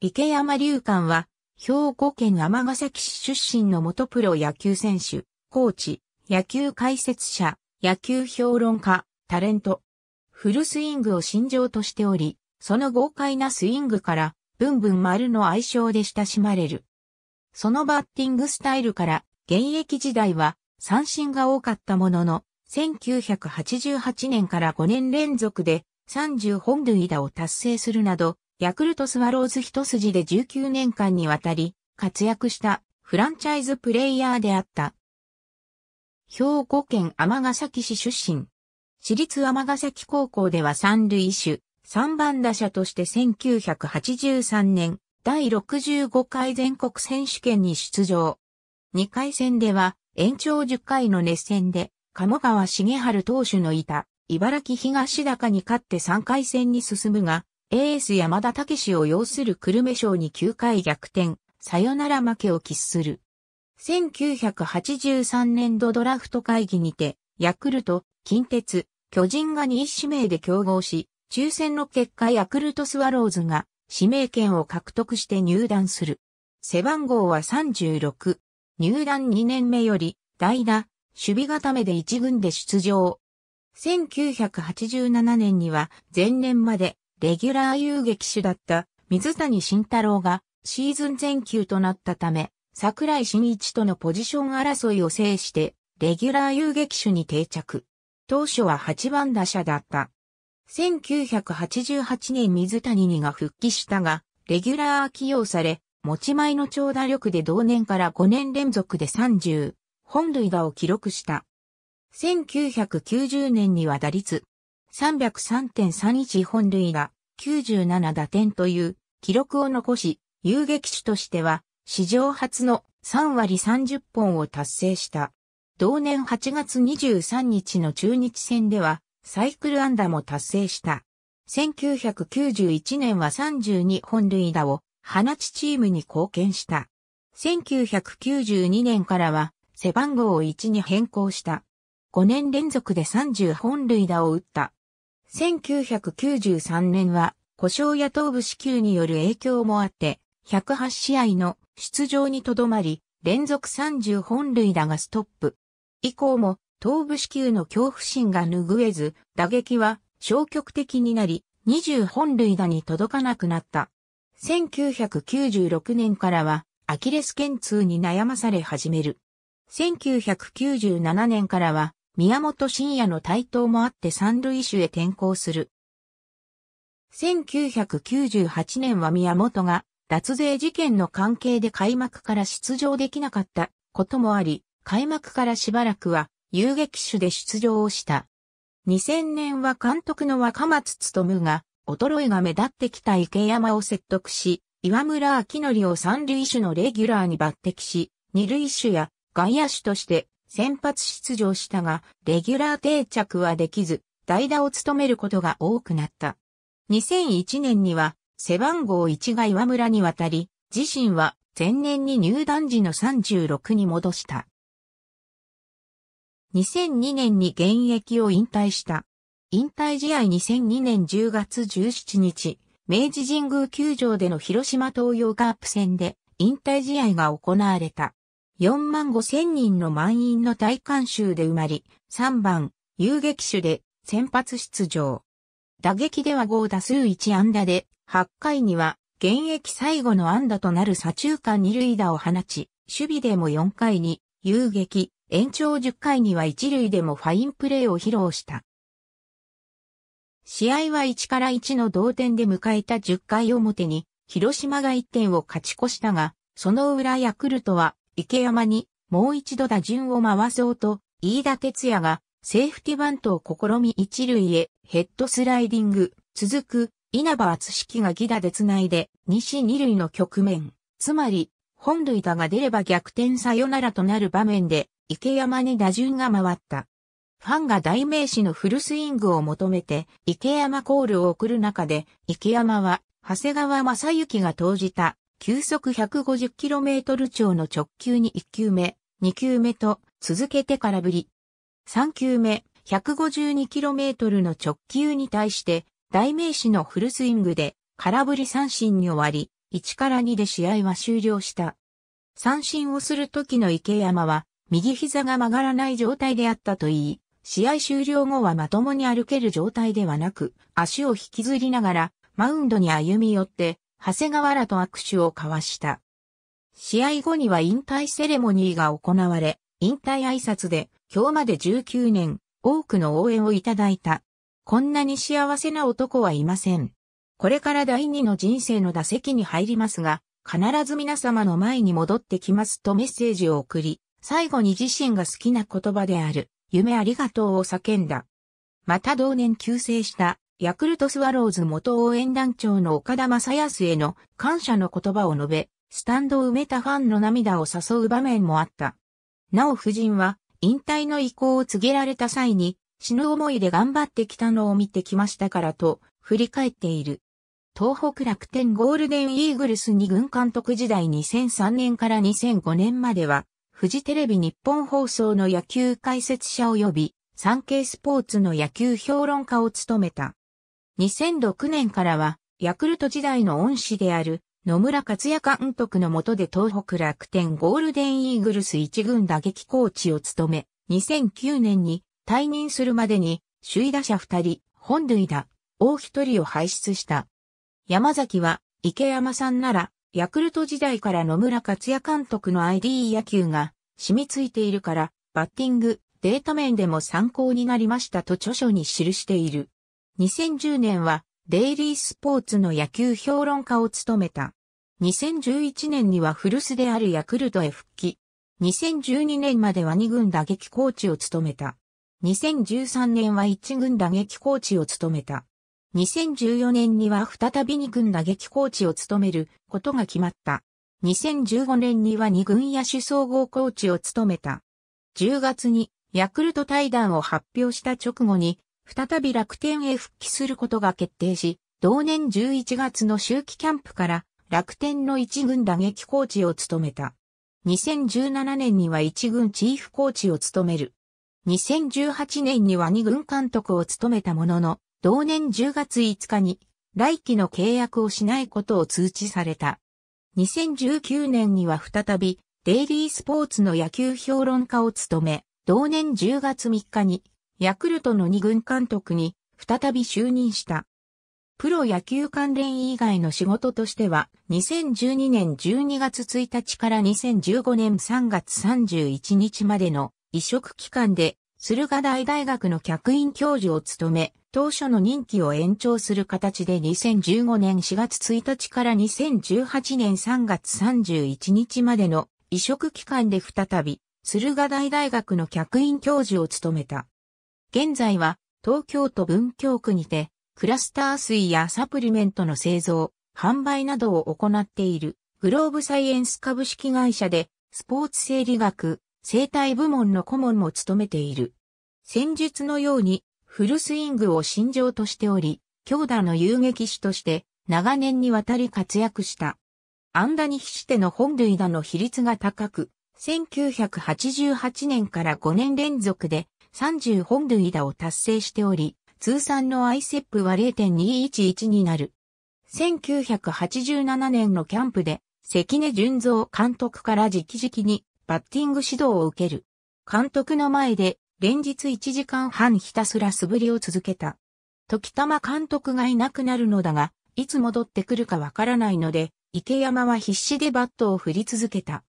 池山龍館は、兵庫県ヶ崎市出身の元プロ野球選手、コーチ、野球解説者、野球評論家、タレント。フルスイングを信情としており、その豪快なスイングから、ブンブン丸の愛称で親しまれる。そのバッティングスタイルから、現役時代は三振が多かったものの、1988年から5年連続で30本塁打を達成するなど、ヤクルトスワローズ一筋で19年間にわたり活躍したフランチャイズプレイヤーであった。兵庫県ヶ崎市出身。私立ヶ崎高校では三塁手、三番打者として1983年第65回全国選手権に出場。2回戦では延長10回の熱戦で鴨川茂春投手のいた茨城東高に勝って3回戦に進むが、エース山田武史を擁する久留米賞に9回逆転、さよなら負けを喫する。1983年度ドラフト会議にて、ヤクルト、近鉄、巨人が2位指名で競合し、抽選の結果ヤクルトスワローズが指名権を獲得して入団する。背番号は36。入団2年目より、代打、守備固めで1軍で出場。1987年には前年までレギュラー遊撃手だった水谷慎太郎がシーズン全球となったため、桜井慎一とのポジション争いを制して、レギュラー遊撃手に定着。当初は8番打者だった。1988年水谷にが復帰したが、レギュラー起用され、持ち前の長打力で同年から5年連続で30、本塁打を記録した。1990年には打率303.31本塁打、97打点という記録を残し、遊撃手としては史上初の3割30本を達成した。同年8月23日の中日戦ではサイクル安打も達成した。1991年は32本塁打を放ちチームに貢献した。1992年からは背番号を1に変更した。5年連続で30本塁打を打った。1993年は故障や頭部支給による影響もあって、108試合の出場にとどまり、連続30本塁打がストップ。以降も、頭部支給の恐怖心が拭えず、打撃は消極的になり、20本塁打に届かなくなった。1996年からは、アキレス腱痛に悩まされ始める。1997年からは、宮本慎也の台頭もあって三塁手へ転向する。1998年は宮本が脱税事件の関係で開幕から出場できなかったこともあり、開幕からしばらくは遊撃手で出場をした。2000年は監督の若松務が、衰えが目立ってきた池山を説得し、岩村明則を三塁手のレギュラーに抜擢し、二塁手や外野手として先発出場したが、レギュラー定着はできず、代打を務めることが多くなった。2001年には、背番号1が岩村に渡り、自身は前年に入団時の36に戻した。2002年に現役を引退した。引退試合2002年10月17日、明治神宮球場での広島東洋カープ戦で引退試合が行われた。4万5千人の満員の大観衆で埋まり、3番、遊撃手で先発出場。打撃では5打数1安打で、8回には現役最後の安打となる左中間二塁打を放ち、守備でも4回に遊撃、延長10回には一塁でもファインプレーを披露した。試合は1から1の同点で迎えた10回表に、広島が1点を勝ち越したが、その裏ヤクルトは池山にもう一度打順を回そうと、飯田哲也がセーフティバントを試み一塁へヘッドスライディング、続く稲葉厚敷がギダで繋いで西二塁の局面、つまり本塁打が出れば逆転さよならとなる場面で池山に打順が回った。ファンが代名詞のフルスイングを求めて池山コールを送る中で池山は長谷川正幸が投じた球速 150km 超の直球に1球目、2球目と続けて空振り。3球目、152km の直球に対して、代名詞のフルスイングで空振り三振に終わり、1から2で試合は終了した。三振をする時の池山は、右膝が曲がらない状態であったといい、試合終了後はまともに歩ける状態ではなく、足を引きずりながら、マウンドに歩み寄って、長谷川らと握手を交わした。試合後には引退セレモニーが行われ、引退挨拶で、今日まで19年、多くの応援をいただいた。こんなに幸せな男はいません。これから第二の人生の打席に入りますが、必ず皆様の前に戻ってきますとメッセージを送り、最後に自身が好きな言葉である、夢ありがとうを叫んだ。また同年救世したヤクルトスワローズ元応援団長の岡田正康への感謝の言葉を述べ、スタンドを埋めたファンの涙を誘う場面もあった。なお夫人は、引退の意向を告げられた際に、死ぬ思いで頑張ってきたのを見てきましたからと、振り返っている。東北楽天ゴールデンイーグルスに軍監督時代2003年から2005年までは、フジテレビ日本放送の野球解説者及び、産経スポーツの野球評論家を務めた。2006年からは、ヤクルト時代の恩師である野村克也監督の下で東北楽天ゴールデンイーグルス一軍打撃コーチを務め、2009年に退任するまでに首位打者二人、本塁打、大一人を輩出した。山崎は池山さんなら、ヤクルト時代から野村克也監督の ID 野球が染みついているから、バッティング、データ面でも参考になりましたと著書に記している。2010年はデイリースポーツの野球評論家を務めた。2011年には古巣であるヤクルトへ復帰。2012年までは2軍打撃コーチを務めた。2013年は1軍打撃コーチを務めた。2014年には再び2軍打撃コーチを務めることが決まった。2015年には2軍野手総合コーチを務めた。10月にヤクルト対談を発表した直後に再び楽天へ復帰することが決定し、同年11月の秋季キャンプから楽天の一軍打撃コーチを務めた。2017年には一軍チーフコーチを務める。2018年には二軍監督を務めたものの、同年10月5日に来期の契約をしないことを通知された。2019年には再びデイリースポーツの野球評論家を務め、同年10月3日にヤクルトの2軍監督に再び就任した。プロ野球関連以外の仕事としては、2012年12月1日から2015年3月31日までの移植期間で、駿河台大学の客員教授を務め、当初の任期を延長する形で2015年4月1日から2018年3月31日までの移植期間で再び、駿河台大学の客員教授を務めた。現在は東京都文京区にて、クラスター水やサプリメントの製造、販売などを行っている、グローブサイエンス株式会社で、スポーツ生理学、生態部門の顧問も務めている。戦術のように、フルスイングを信条としており、強打の遊撃手として、長年にわたり活躍した。ンダにヒしての本塁打の比率が高く、1988年から5年連続で30本塁打を達成しており、通算のアイセップは0.211になる。1987年のキャンプで、関根純三監督から直々にバッティング指導を受ける。監督の前で連日1時間半ひたすら素振りを続けた。時たま監督がいなくなるのだが、いつ戻ってくるかわからないので、池山は必死でバットを振り続けた。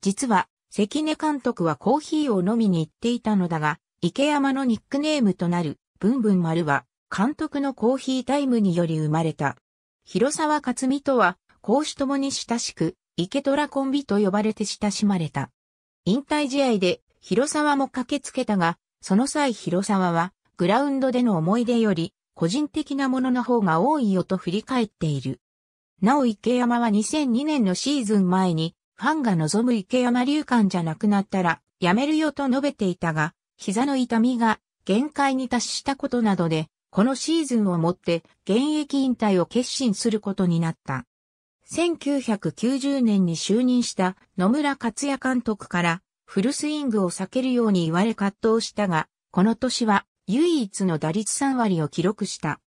実は、関根監督はコーヒーを飲みに行っていたのだが、池山のニックネームとなる、ブンブン丸は、監督のコーヒータイムにより生まれた。広沢克美とは、講師ともに親しく、池虎コンビと呼ばれて親しまれた。引退試合で、広沢も駆けつけたが、その際広沢は、グラウンドでの思い出より、個人的なものの方が多いよと振り返っている。なお池山は2002年のシーズン前に、ファンが望む池山流館じゃなくなったら、やめるよと述べていたが、膝の痛みが限界に達したことなどで、このシーズンをもって現役引退を決心することになった。1990年に就任した野村克也監督からフルスイングを避けるように言われ葛藤したが、この年は唯一の打率3割を記録した。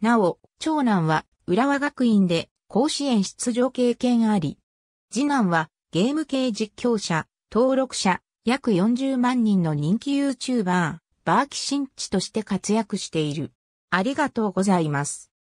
なお、長男は浦和学院で甲子園出場経験あり、次男はゲーム系実況者、登録者、約40万人の人気 YouTuber、バーキシンチとして活躍している。ありがとうございます。